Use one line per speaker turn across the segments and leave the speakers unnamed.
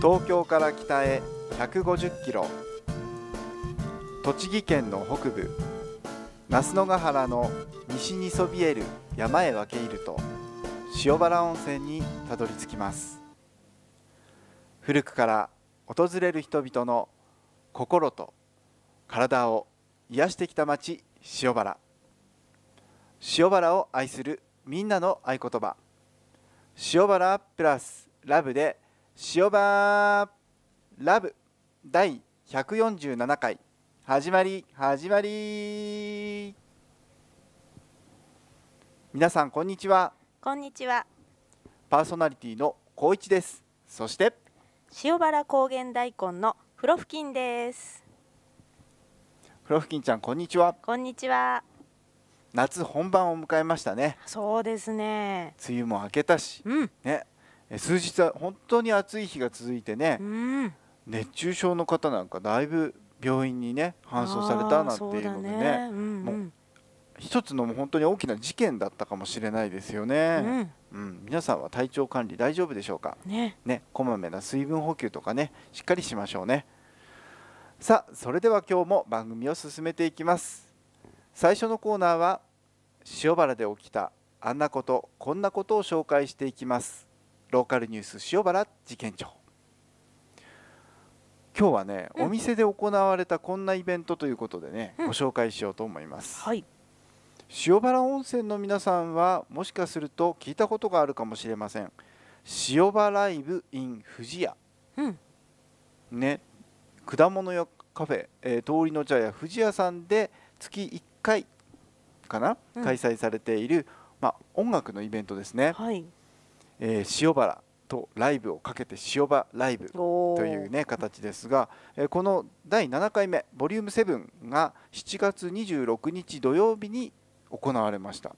東京から北へ150キロ栃木県の北部那須野ヶ原の西にそびえる山へ分け入ると塩原温泉にたどり着きます古くから訪れる人々の心と体を癒してきた町塩原塩原を愛するみんなの合言葉塩原プラスラブで塩場ラブ第147回始まり始まり皆さんこんにちは
こんにちは
パーソナリティの高一ですそして
塩原高原大根のフロフキンです
フロフキンちゃんこんにちはこ
んにちは
夏本番を迎えましたねそうですね梅雨も明けたし、うん、ね数日は本当に暑い日が続いてね、うん、熱中症の方なんかだいぶ病院にね搬送されたなんていうのでね、一つのも本当に大きな事件だったかもしれないですよね、うん、うん、皆さんは体調管理大丈夫でしょうかね、ね、こまめな水分補給とかねしっかりしましょうねさあそれでは今日も番組を進めていきます最初のコーナーは塩原で起きたあんなことこんなことを紹介していきますローカルニュース塩原事件長今日はね、うん、お店で行われたこんなイベントということでね、うん、ご紹介しようと思います、はい、塩原温泉の皆さんはもしかすると聞いたことがあるかもしれません塩原ライブ in 富士屋、うん、ね果物屋カフェ、えー、通りの茶屋富士屋さんで月1回かな、開催されている、ま音楽のイベントですね、はいえー、塩原とライブをかけて塩場ライブというね形ですがこの第7回目ボリューム7が7月26日土曜日に行われました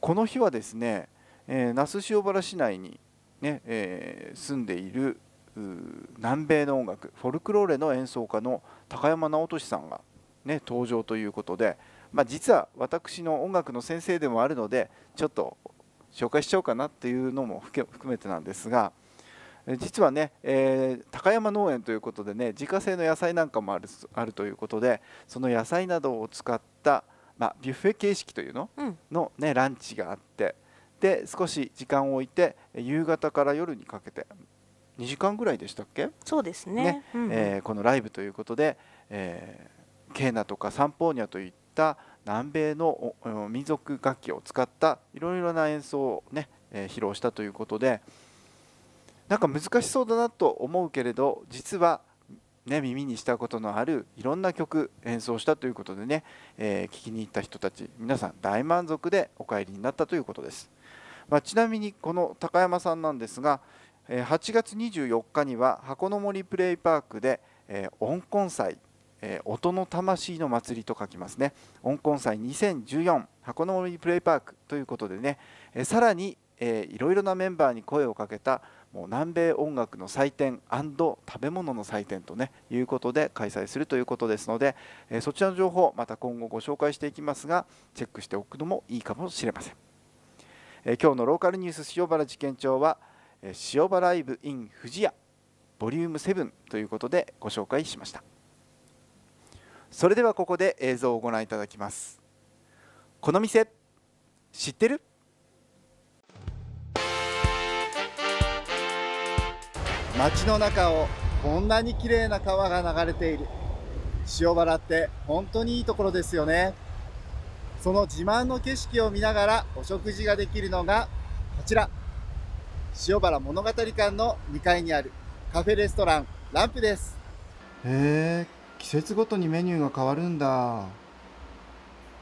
この日はですね那須塩原市内にね、えー、住んでいる南米の音楽フォルクローレの演奏家の高山直俊さんが、ね、登場ということで、まあ、実は私の音楽の先生でもあるのでちょっと紹介しちゃおうかなっていうのも含めてなんですが実はね、えー、高山農園ということでね自家製の野菜なんかもあるあるということでその野菜などを使った、まあ、ビュッフェ形式というの、うん、の、ね、ランチがあってで少し時間を置いて夕方から夜にかけて2時間ぐらいでしたっけそうですね、ねうん、えー、このライブということで、えー、ケーナとかサンポーニャといった南米の民族楽器を使ったいろいろな演奏をね、えー、披露したということでなんか難しそうだなと思うけれど実はね、耳にしたことのあるいろんな曲演奏したということでね、えー、聞きに行った人たち皆さん大満足でお帰りになったということです、まあ、ちなみにこの高山さんなんですが8月24日には箱の森プレイパークで、えー、音コン祭えー、音の魂の祭りと書きますね音コン祭2014箱の森プレイパークということでね、えー、さらに、えー、いろいろなメンバーに声をかけたもう南米音楽の祭典食べ物の祭典と、ね、いうことで開催するということですので、えー、そちらの情報また今後ご紹介していきますがチェックしておくのもいいかもしれません、えー、今日のローカルニュース塩原事件帳は、え塩原ライブ in 富士屋ボリューム7ということでご紹介しました。それではここで映像をご覧いただきますこの店知ってる街の中をこんなに綺麗な川が流れている塩原って本当にいいところですよねその自慢の景色を見ながらお食事ができるのがこちら塩原物語館の2階にあるカフェレストランランプですへえ季節ごとにメニューが変わるんだ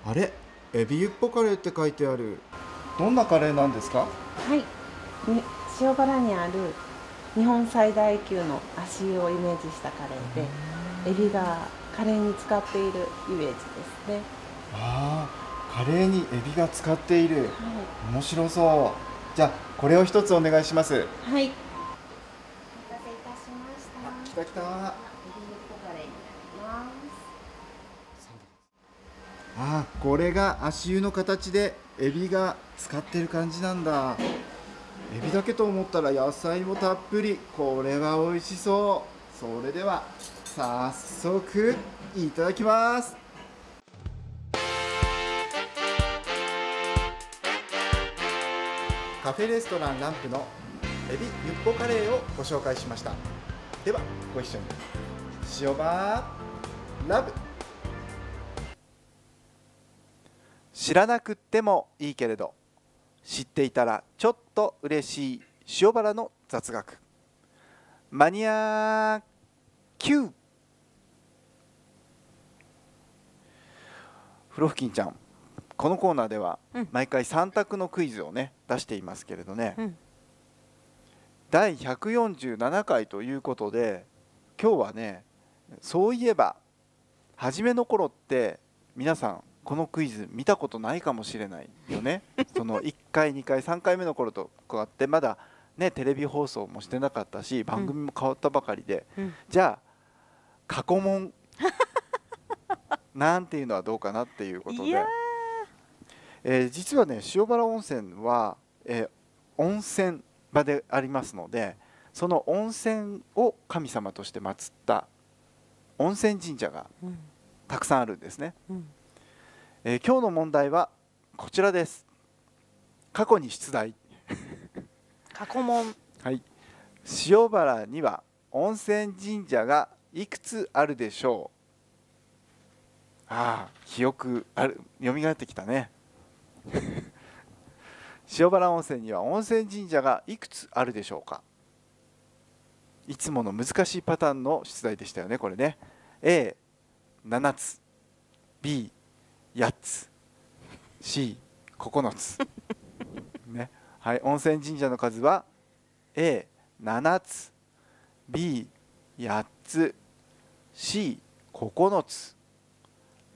あれエビユッポカレーって書いてあるどんなカレーなんですかは
い塩原にある日本最大級の足湯をイメージしたカレーでエビがカレーに使っているイメージですね
ああカレーにエビが使っている、はい、面白そうじゃあこれを一つお願いしますはいお待たせいたしました来た来たあこれが足湯の形でエビが使ってる感じなんだエビだけと思ったら野菜もたっぷりこれは美味しそうそれでは早速いただきますカフェレストランランプのエビユッポカレーをご紹介しましたではご一緒に塩ーラブ知らなくてもいいけれど知っていたらちょっと嬉しい塩原の雑学マニア Q フロフキンちゃんこのコーナーでは毎回3択のクイズをね出していますけれどね、うん、第147回ということで今日はねそういえば初めの頃って皆さんこのクイズ見たことないかもしれないよね その1回2回3回目の頃と加わってまだねテレビ放送もしてなかったし番組も変わったばかりで、うん、じゃあ過去問 なんていうのはどうかなっていうことで、えー、実はね塩原温泉は、えー、温泉場でありますのでその温泉を神様として祀った温泉神社がたくさんあるんですね。うんえー、今日の問題はこちらです過去に出題過去問はい塩原には温泉神社がいくつあるでしょうああ記憶ある蘇ってきたね 塩原温泉には温泉神社がいくつあるでしょうかいつもの難しいパターンの出題でしたよねこれね A7 つ B 8つ C9 つ、ねはい、温泉神社の数は A7 つ B8 つ C9 つ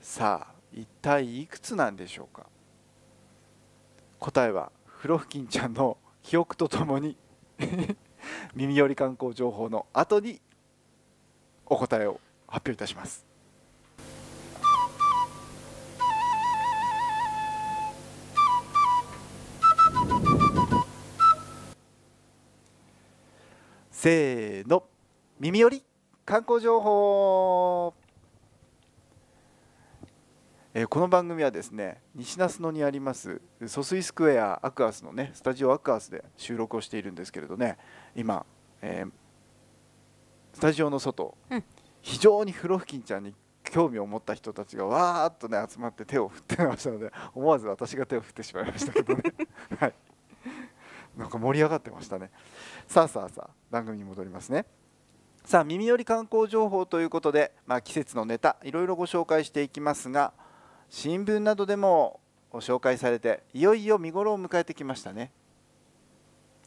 さあ一体いくつなんでしょうか答えは風呂付近ちゃんの記憶とともに 耳寄り観光情報の後にお答えを発表いたします。せーの耳寄り観光情報えこの番組はですね西那須野にあります疎水スクエアアクアスのねスタジオアクアスで収録をしているんですけれどね今、えー、スタジオの外、うん、非常に風呂吹きんちゃんに興味を持った人たちがわーっとね集まって手を振ってましたので 思わず私が手を振ってしまいましたけどね、はい、なんか盛り上がってましたねさあさあさあ番組に戻りますねさあ耳より観光情報ということで、まあ、季節のネタいろいろご紹介していきますが新聞などでもご紹介されていよいよ見頃を迎えてきましたね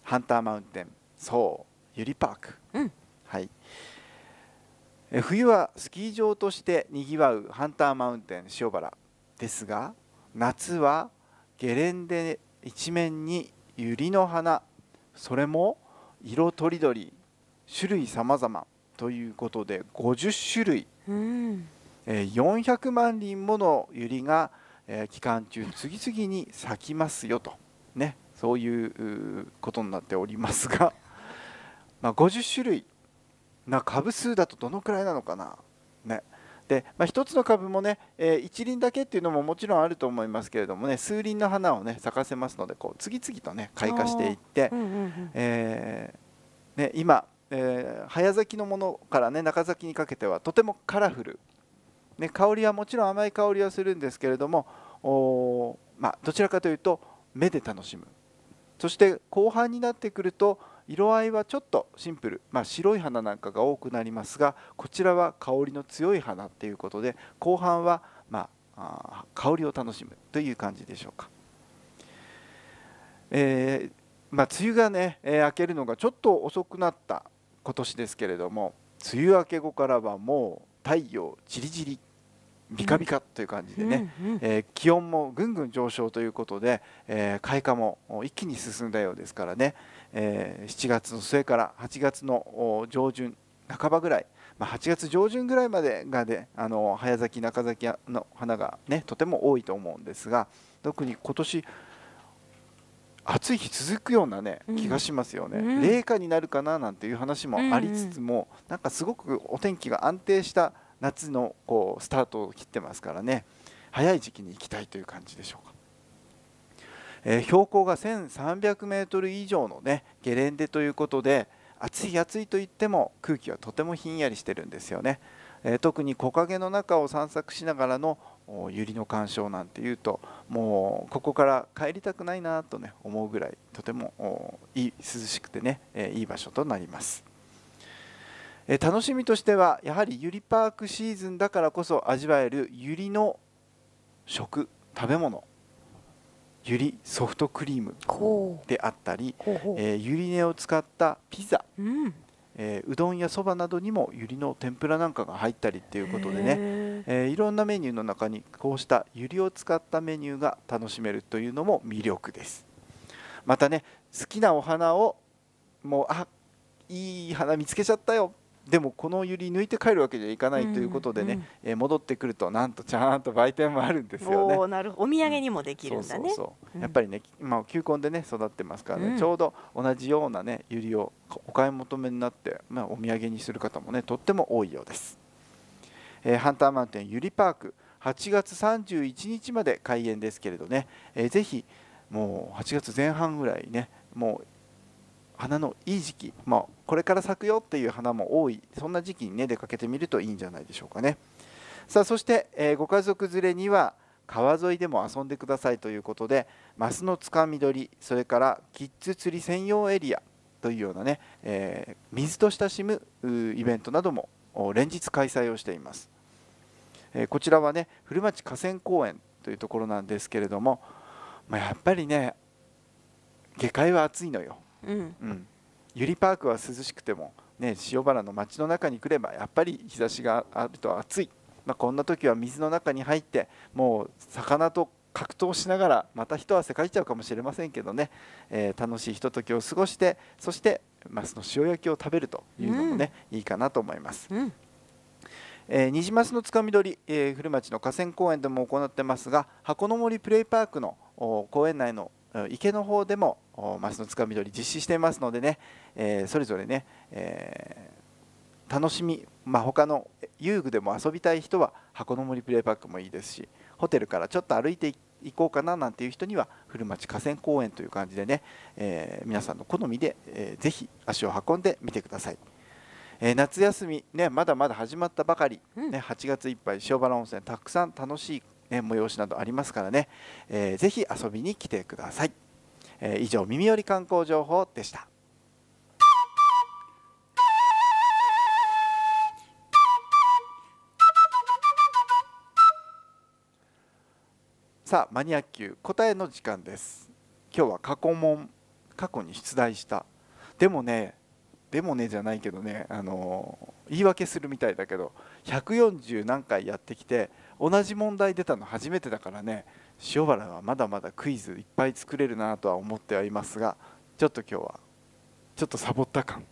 ハンターマウンテンそうゆりパーク、うん、はい冬はスキー場としてにぎわうハンターマウンテン塩原ですが夏はゲレンデ一面にユリの花それも色とりどり種類さまざまということで50種類、
うん、
400万輪ものユリが期間中次々に咲きますよと、ね、そういうことになっておりますが、まあ、50種類な株数だとどのくらいなのかな。ね、で、まあ、1つの株もね、えー、一輪だけっていうのももちろんあると思いますけれどもね数輪の花をね咲かせますのでこう次々とね開花していって、うんうんうんえー、ね、今、えー、早咲きのものからね中咲きにかけてはとてもカラフル、ね、香りはもちろん甘い香りはするんですけれどもお、まあ、どちらかというと目で楽しむ。そして後半になってくると色合いはちょっとシンプル、まあ、白い花なんかが多くなりますがこちらは香りの強い花っていうことで後半は、まあ、香りを楽しむという感じでしょうか。えー、まあ、梅雨がね、えー、明けるのがちょっと遅くなった今年ですけれども梅雨明け後からはもう太陽じりじりビカビカという感じでね、うんうん、えー、気温もぐんぐん上昇ということで、えー、開花も一気に進んだようですからね、えー、7月の末から8月の上旬半ばぐらい、まあ、8月上旬ぐらいまでがで、ね、あの早咲き中咲きの花が、ね、とても多いと思うんですが特に今年暑い日続くようなね気がしますよね、うん、冷夏になるかななんていう話もありつつも、うんうん、なんかすごくお天気が安定した夏のこうスタートを切ってますからね早い時期に行きたいという感じでしょうか。えー、標高が1300メートル以上のねゲレンデということで暑い暑いと言っても空気はとてもひんやりしてるんですよね、えー、特に木陰の中を散策しながらの百合の鑑賞なんていうともうここから帰りたくないなとね思うぐらいとてもいい涼しくてね、えー、いい場所となります。え楽しみとしてはやはりゆりパークシーズンだからこそ味わえるゆりの食食べ物ゆりソフトクリームであったり、えー、ゆり根を使ったピザ、うん、えー、うどんやそばなどにもゆりの天ぷらなんかが入ったりっていうことでね、えー、いろんなメニューの中にこうしたゆりを使ったメニューが楽しめるというのも魅力ですまたね好きなお花をもうあいい花見つけちゃったよでもこの百合抜いて帰るわけにはいかないということでね、うんうん、え戻ってくるとなんとちゃんと売店もあるんですよね。おな
るお土産にもできるんだね。
やっぱりね、まあ球根でね育ってますからね、うん、ちょうど同じようなね百合をお買い求めになって、まあ、お土産にする方もねとっても多いようです。えー、ハンターマウンテン百合パーク8月31日まで開園ですけれどね、えー、ぜひもう8月前半ぐらいねもう花のいい時期、まあ、これから咲くよっていう花も多いそんな時期にね出かけてみるといいんじゃないでしょうかねさあそして、えー、ご家族連れには川沿いでも遊んでくださいということでマスのつかみ取りそれからキッズ釣り専用エリアというようなね、えー、水と親しむイベントなども連日開催をしています、えー、こちらはね古町河川公園というところなんですけれども、まあ、やっぱりね下界は暑いのようん、うん、ゆりパークは涼しくても、ね、塩原の街の中に来ればやっぱり日差しがあると暑い、まあ、こんな時は水の中に入ってもう魚と格闘しながらまた一汗かいちゃうかもしれませんけどね、えー、楽しいひとときを過ごしてそしてマスの塩焼きを食べるというのもね、うん、いいかなと思います。うんえー、ニジマスのつかみ取り、えー、古町の河川公園でも行ってますが箱の森プレイパークの公園内の池の方でも、町のつかみ取り実施していますのでね、えー、それぞれね、えー、楽しみ、まあ、他の遊具でも遊びたい人は箱の森プレイパックもいいですしホテルからちょっと歩いて行こうかななんていう人には古町河川公園という感じでね、えー、皆さんの好みで、えー、ぜひ足を運んでみてください。え夏休み、ね、まだまだ始まったばかり、うん、ね、8月いっぱい塩原温泉たくさん楽しい、ね、催しなどありますからね、えー、ぜひ遊びに来てください。え以上耳より観光情報でしたさあマニアッ級答えの時間です今日は過去問過去に出題したでもねでもねじゃないけどねあの言い訳するみたいだけど140何回やってきて同じ問題出たの初めてだからね塩原はまだまだクイズいっぱい作れるなとは思ってはいますがちょっと今日はちょっとサボった感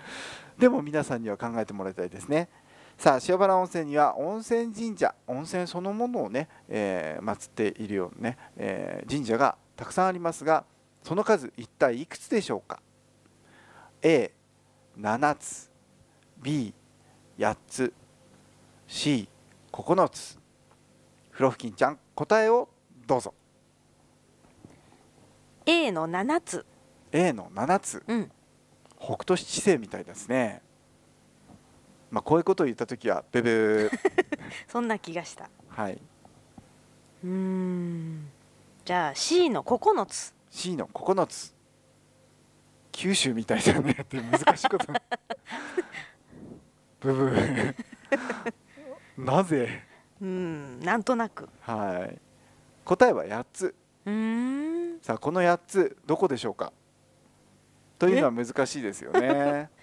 でも皆さんには考えてもらいたいですねさあ塩原温泉には温泉神社温泉そのものをね、えー、祀っているようなね、えー、神社がたくさんありますがその数一体いくつでしょうか A7 つ B8 つ C9 つふろふきんちゃん答えをどうぞ A の7つ A の7つ、うん、北斗七星みたいですねまあこういうことを言った時はブブー
そんな気がしたはいうんじゃあ
C の9つ C の9つ九州みたいだねって難しいこと
なぜうんなんとなく
はい答えは8つうんさあこの8つどこでしょうかというのは難しいですよね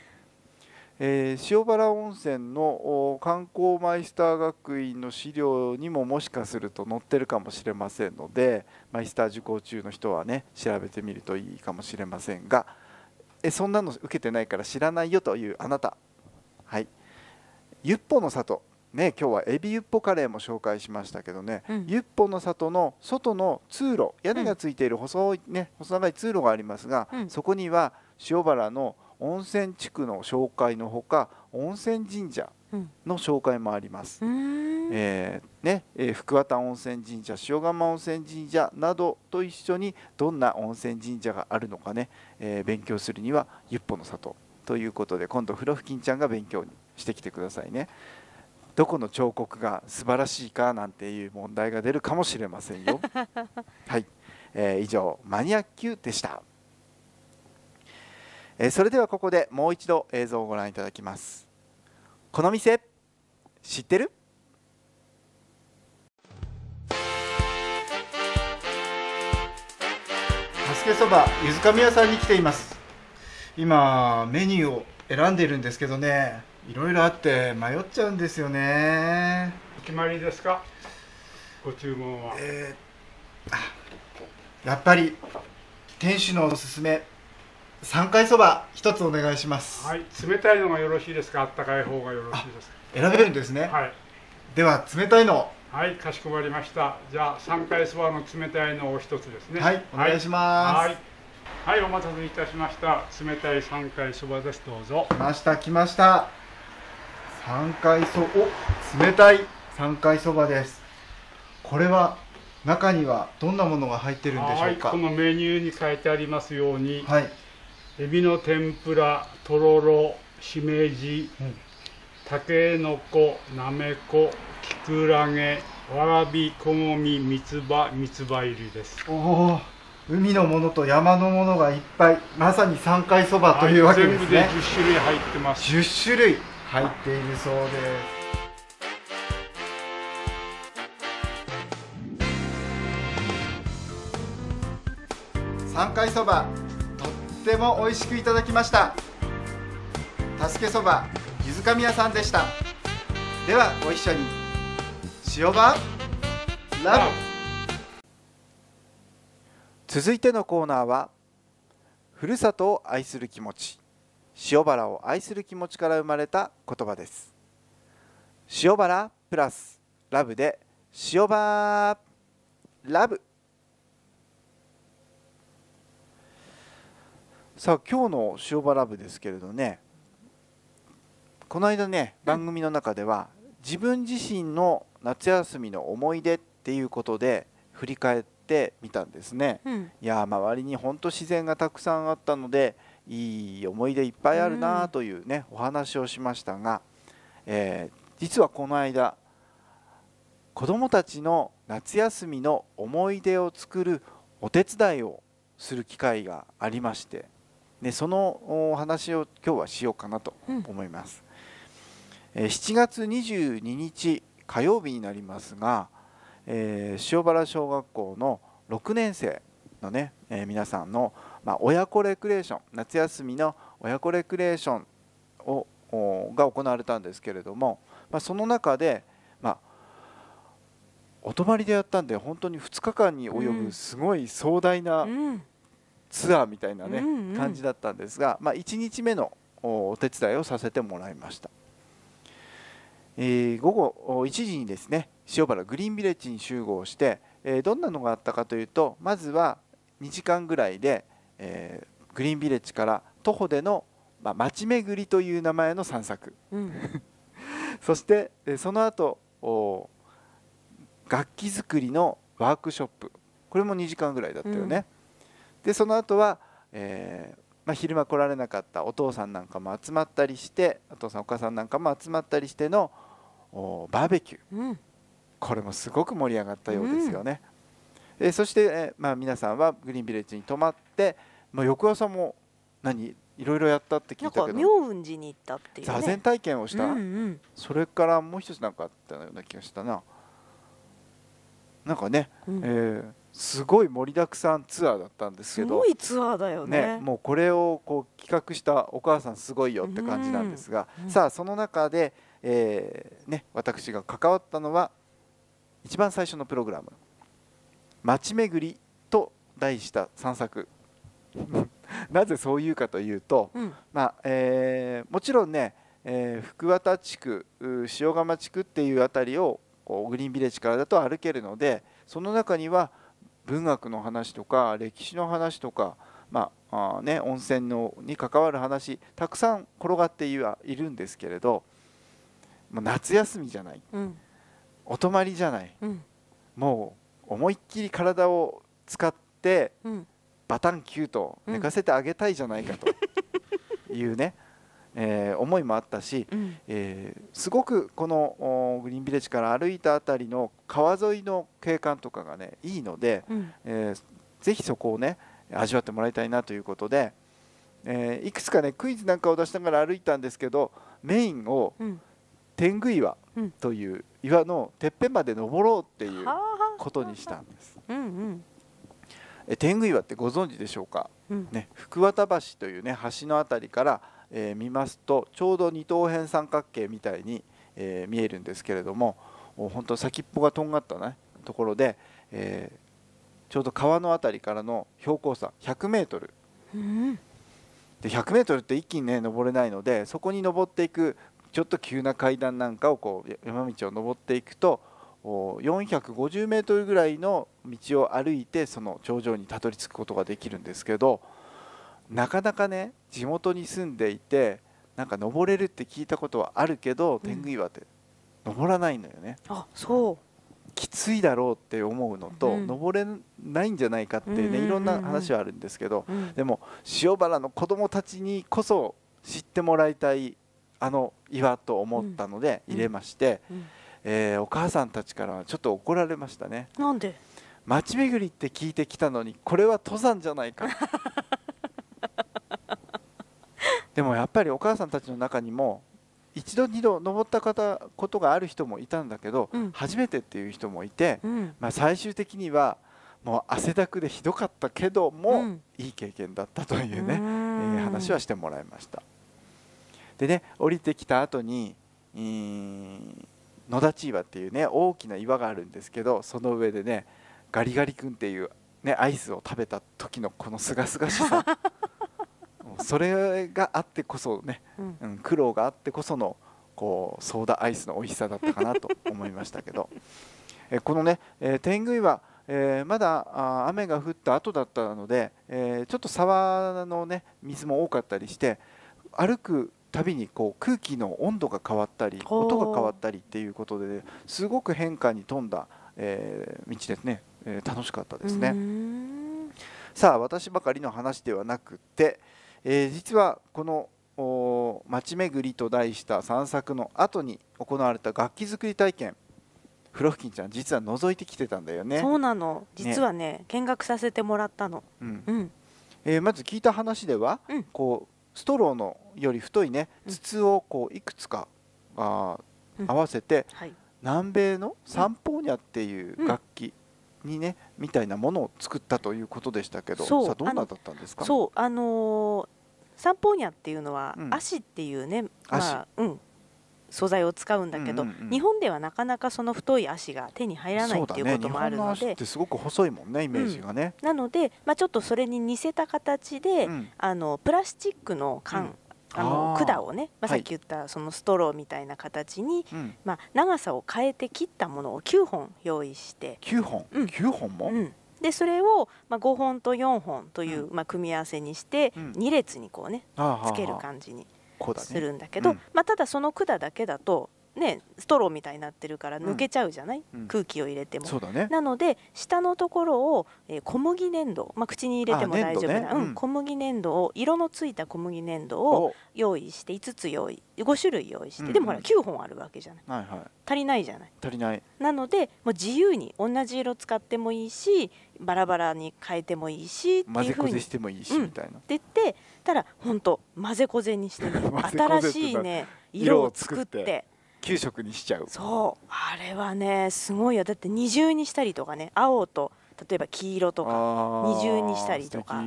えー、塩原温泉の観光マイスター学院の資料にももしかすると載ってるかもしれませんのでマイスター受講中の人はね調べてみるといいかもしれませんがえそんなの受けてないから知らないよというあなたはいゆっぽの里ね今日はエビゆっぽカレーも紹介しましたけどね、うん、ゆっぽの里の外の通路屋根がついている細いね、うん、細長い通路がありますが、うん、そこには塩原の温泉地区の紹介のほか温泉神社の紹介もあります、う
ん、
えー、ねえー、福和温泉神社塩釜温泉神社などと一緒にどんな温泉神社があるのかね、えー、勉強するにはゆっぽの里ということで今度ふろふきんちゃんが勉強にしてきてくださいねどこの彫刻が素晴らしいかなんていう問題が出るかもしれませんよ はい、えー、以上マニアックでした、えー、それではここでもう一度映像をご覧いただきますこの店知ってる助けそばゆずかみ屋さんに来ています今メニューを選んでいるんですけどねいろいろあって迷っちゃうんですよねお決まりですかご注文は、えー、やっぱり店主のおすすめ3回そば一つお願いしますはい冷たいのがよろしいですかあったかい方がよろしいですか選べるんですねはいでは冷たいのはいかしこまりましたじゃあ3回そばの冷たいのを一つですねはいお願いしますはいはい、お待たせいたしました。冷たい三回そばです。どうぞ。来ました、来ました。三階そお冷たい三階そばですこれは中にはどんなものが入ってるんでしょうか、はい、このメニューに書いてありますように、はい、エビの天ぷらとろろしめじ、うん、たけのこなめこきくらげわらびこもみみつばみつば入りですおお海のものと山のものがいっぱいまさに三階そばというわけですね、はい、全部で1種類入ってます1種類入っているそうです三回そばとっても美味しくいただきました助けそばゆずか屋さんでしたではご一緒に塩場ラブ続いてのコーナーはふるさとを愛する気持ち塩原を愛する気持ちから生まれた言葉です塩原プラスラブで塩場ラブさあ今日の塩場ラブですけれどねこの間ね番組の中では自分自身の夏休みの思い出っていうことで振り返ってみたんですね、うん、いや周りに本当自然がたくさんあったのでいい思い出いっぱいあるなというね、お話をしましたが、えー、実はこの間子どもたちの夏休みの思い出を作るお手伝いをする機会がありまして、ね、そのお話を今日はしようかなと思います。うん、7月22日火曜日になりますが、えー、塩原小学校の6年生のね、えー、皆さんの「まあ、親子レクレーション夏休みの親子レクレーションをが行われたんですけれども、まあ、その中で、まあ、お泊まりでやったんで本当に2日間に及ぶすごい壮大なツアーみたいなね、うんうん、感じだったんですが、まあ、1日目のお手伝いをさせてもらいました、えー、午後1時にですね塩原グリーンビレッジに集合して、えー、どんなのがあったかというとまずは2時間ぐらいで、えー、グリーンビレッジから徒歩での、まあ、街巡りという名前の散策、うん、そしてその後楽器作りのワークショップこれも2時間ぐらいだったよね、うん、でその後は、えー、まあ、昼間来られなかったお父さんなんかも集まったりしてお父さんお母さんなんかも集まったりしてのバーベキュー、うん、これもすごく盛り上がったようですよね、うん、えそして、えー、まあ、皆さんはグリーンビレッジに泊まって、まあ、翌朝も何いろいろやったって聞いたけど妙寺に行ったっていう、ね、座禅体験をした、うんうん、それからもう一つ何かあったような気がしたななんかね、うん、えー、すごい盛りだくさんツアーだったんですけどすごいツ
アーだよね、ね、
もうこれをこう企画したお母さんすごいよって感じなんですが、うんうん、さあその中で、えーね、私が関わったのは一番最初のプログラム「街巡り」と題した散策なぜそう言うかというと、うん、まあえー、もちろんね、えー、福和田地区塩釜地区っていう辺りをこうグリーンビレッジからだと歩けるのでその中には文学の話とか歴史の話とか、まあね、温泉のに関わる話たくさん転がっているんですけれどまあ、夏休みじゃない、うん、お泊まりじゃない、うん、もう思いっきり体を使って、うんバタンキューと寝かせてあげたいじゃないかと いうね、えー、思いもあったし、うん、えー、すごくこのグリーンビレッジから歩いた辺りの川沿いの景観とかがねいいので、うん、えー、ぜひそこをね味わってもらいたいなということで、えいくつかねクイズなんかを出しながら歩いたんですけどメインを、天狗岩という岩のてっぺんまで登ろうっていうことにしたんです。うんうん天狗岩ってご存知でしょうか、うん、ね、福渡橋という、ね、橋の辺りから、えー、見ますとちょうど二等辺三角形みたいに、えー、見えるんですけれども本当先っぽがとんがった、ね、ところで、えー、ちょうど川の辺りからの標高差100メートル。うんで100メートルって一気にね登れないのでそこに登っていくちょっと急な階段なんかをこう山道を登っていくと450メートルぐらいの道を歩いてその頂上にたどり着くことができるんですけどなかなかね地元に住んでいてなんか登れるって聞いたことはあるけど、うん、天狗岩って登らないのよね。あそうきついだろうって思うのと、うん、登れないんじゃないかってね、いろんな話はあるんですけど、うん、でも塩原の子どもたちにこそ知ってもらいたいあの岩と思ったので入れまして。うんえー、お母さんたちからはちょっと怒られましたねなんで巡りって聞いてきたのにこれは登山じゃないか でもやっぱりお母さんたちの中にも一度二度登った方ことがある人もいたんだけど、うん、初めてっていう人もいて、うん、まあ、最終的にはもう汗だくでひどかったけども、うん、いい経験だったというね、えー、話はしてもらいました。でね降りてきた後に、野千岩っていうね大きな岩があるんですけどその上でねガリガリ君っていう、ね、アイスを食べた時のこのすがすがしさ それがあってこそね、うん、苦労があってこそのこうソーダアイスの美味しさだったかなと思いましたけど えこのね、え天狗岩えー、まだあ雨が降った後だったので、えー、ちょっと沢の、ね、水も多かったりして歩くたびにこう空気の温度が変わったり音が変わったりっていうことですごく変化に富んだ、えー、道ですね、えー、楽しかったですねさあ私ばかりの話ではなくて、えー、実はこの「街巡り」と題した散策の後に行われた楽器作り体験フロフキンちゃん実は覗いてきてたんだよねそうなの実はね、
ね、見学させてもらっ
たの、うん、うん、えー、まず聞いた話では、うん、こうストローのより太いね筒をこういくつかあ合わせて、はい、南米のサンポーニャっていう楽器にね、みたいなものを作ったということでしたけどさあどんなだったんですかそう
あのーサンポーニャっていうのは、うん、足っていうね、まあう
ん、素材を使うんだけど、うんうんうん、日本
ではなかなかその太い足が手に入らない、っていうこともあるので、
すごく細いもんねイメージがね、
うん、なので、まあ、ちょっとそれに似せた形で、うん、あのプラスチックの缶、あの管をね、まあ、さっき言ったそのストローみたいな形に、はい、まあ、長さを変えて切ったものを9本用意して9本、うん、
9本も、うん
でそれを、まあ、5本と4本という、まあ、組み合わせにして、う2列にこうねつける感じに
するんだけど、ね
うん、まあ、ただその管だけだとね、ストローみたいになってるから抜けちゃうじゃない、うん、空気を入れても、ね、なので下のところを、えー、小麦粘土、まあ、口に入れても大丈夫な、ねうん、小麦粘土を色のついた小麦粘土を用意して5つ用意5種類用意して、うんでもほら9本あるわけじゃないはいはい、足りないじゃない足りないなのでもう自由に同じ色使ってもいいしバラバラに変えてもいいし混ぜこぜして
もいいし、うに、みたいな。って
言ってたら本当混ぜこぜにして、ね、新しいね色を作って。
給食にしちゃう
そうあれはねすごいよだって二重にしたりとかね青と例えば黄色とか二重にしたりとか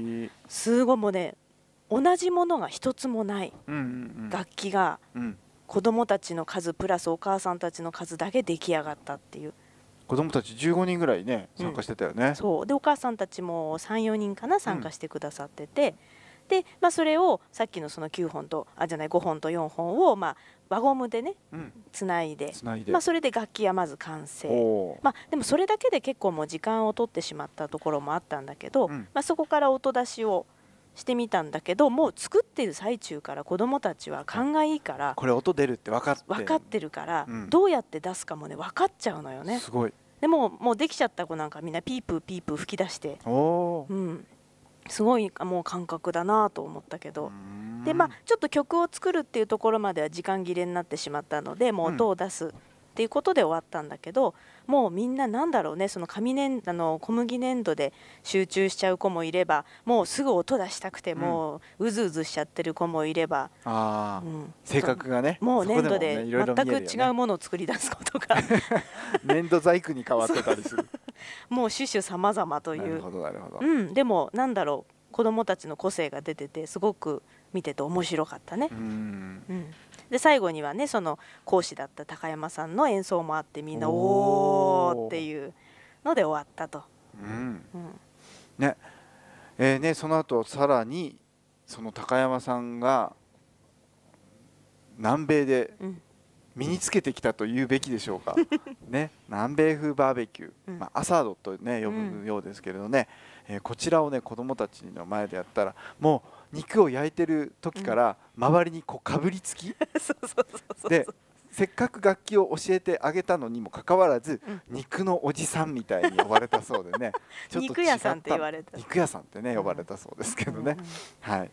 すごいもうね同じものが一つもない楽器が子どもたちの数プラスお母さんたちの数だけ出来上がったっていう
子どもたち15人ぐらいね参加してたよね、うん、そ
うでお母さんたちも34人かな参加してくださってて、うんで、まあ、それをさっきのその9本とあじゃない5本と4本を、まあ、輪ゴムでね、うん、つないでまあ、それで楽器はまず完成、まあ、でもそれだけで結構もう時間を取ってしまったところもあったんだけど、うん、まあ、そこから音出しをしてみたんだけどもう作ってる最中から子どもたちは勘がいいから、
これ音出るって分かって分かって
るから、うん、どうやって出すかもね分かっちゃうのよね。すごいでももうできちゃった子なんかみんなピープーピープー吹き出して、うん、すごいもう感覚だなと思ったけど。でまあ、ちょっと曲を作るっていうところまでは時間切れになってしまったのでもう音を出すっていうことで終わったんだけど、うん、もうみんななんだろうねその紙粘あの小麦粘土で集中しちゃう子もいればもうすぐ音出したくてもううずうずしちゃってる子もいれば、
うん、性格がねもう粘土で全く違う
ものを作り出すことが
粘土細工に変わってたりする。
もう種々様々といううん、でもなんだろう子どもたちの個性が出ててすごく見てて面白かったね。うん、うん、で最後にはねその講師だった高山さんの演奏もあってみんな「おお!」っていうので終わったと。
うんうん、ねえー、ねその後さらにその高山さんが南米で、うん身につけてきたと言うべきでしょうか、ね、南米風バーベキュー、まあ、アサードと、ね、呼ぶようですけれどね、うん、えー、こちらを、ね、子どもたちの前でやったらもう肉を焼いてる時から周りにこうかぶりつき、うん、でせっかく楽器を教えてあげたのにもかかわらず、肉のおじさんみたいに呼ばれたそうでね ちょっと肉屋さんって言われた肉屋さんってね呼ばれたそうですけどね、はい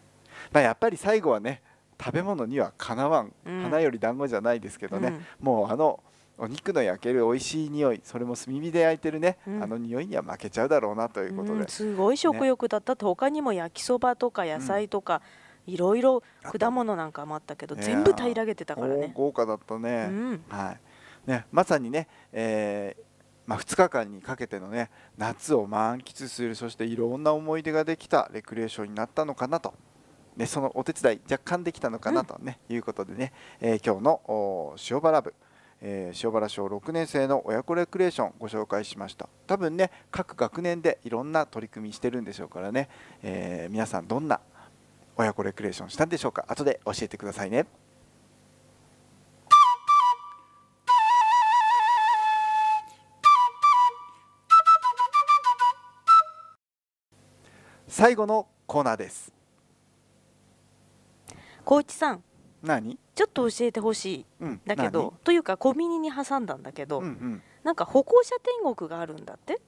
まあ、やっぱり最後はね食べ物にはかなわん、花より団子じゃないですけどね、もうあのお肉の焼ける美味しい匂いそれも炭火で焼いてるね、うん、あの匂いには負けちゃうだろうなということで、う
ん、すごい食欲だったと、ね、他にも焼きそばとか野菜とか、うん、いろいろ果物なんかもあった
けど全部平らげてたからね豪華だったね,、はいねまさにね、えーまあ、2日間にかけてのね夏を満喫するそしていろんな思い出ができたレクリエーションになったのかなとね、そのお手伝い若干できたのかなとね、うん、いうことでね、えー、今日の塩原部、えー、塩原小6年生の親子レクレーションご紹介しました多分ね各学年でいろんな取り組みしてるんでしょうからね、えー、皆さんどんな親子レクレーションしたんでしょうか後で教えてくださいね。最後のコーナーです高一さん何
ちょっと教えてほしい
んだけど、
というか小耳に挟んだんだけど、うんうん、なんか歩行者天国があるんだって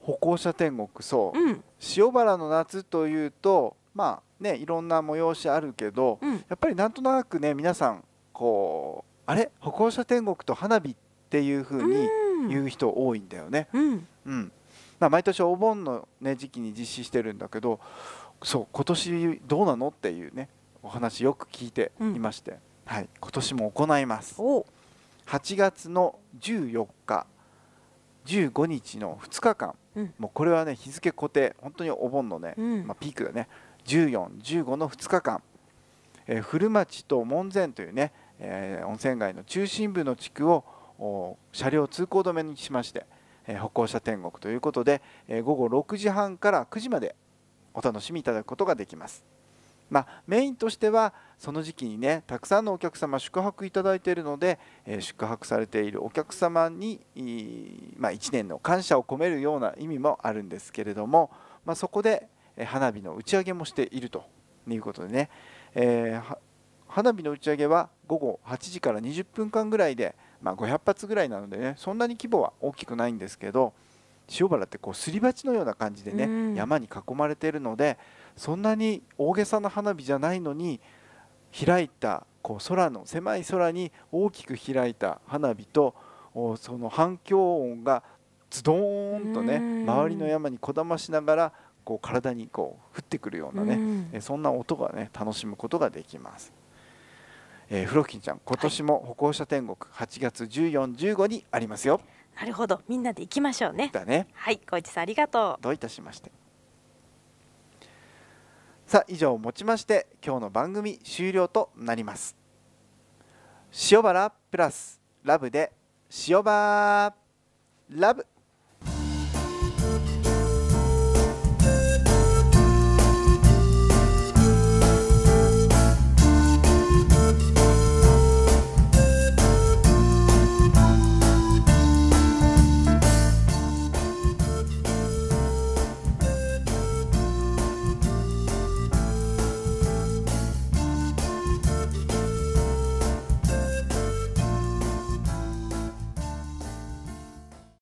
歩行者天国そう、うん、塩原の夏というとまあねいろんな催しあるけど、うん、やっぱりなんとなくね皆さんこうあれ歩行者天国と花火っていうふうに言う人多いんだよね。うん、うんまあ、毎年お盆の、ね、時期に実施してるんだけどそう今年どうなのっていうねお話よく聞いていまして、うん、はい、今年も行います8月の14日15日の2日間、うん、もうこれはね日付固定本当にお盆のね、うん、まあ、ピークだね1415の2日間、えー、古町と門前というね、えー、温泉街の中心部の地区を車両通行止めにしまして、えー、歩行者天国ということで、え午後6時半から9時までお楽しみいただくことができます。まあ、メインとしてはその時期にねたくさんのお客様宿泊いただいているので、えー、宿泊されているお客様に、まあ、1年の感謝を込めるような意味もあるんですけれども、まあ、そこで花火の打ち上げもしているということでね、えー、花火の打ち上げは午後8時から20分間ぐらいで、まあ、500発ぐらいなのでねそんなに規模は大きくないんですけど塩原ってこうすり鉢のような感じでね、うん、山に囲まれているのでそんなに大げさな花火じゃないのに開いたこう空の狭い空に大きく開いた花火とおその反響音がズドーンとね、うん、周りの山にこだましながらこう体にこう降ってくるようなね、うん、えそんな音がね楽しむことができます。えー、フロキンちゃん今年も歩行者天国8月14、15にありますよ。はいなるほどみんなで行きましょうねだね
はい小一さんありがと
うどういたしましてさあ以上をもちまして今日の番組終了となります塩原プラスラブで塩バラブ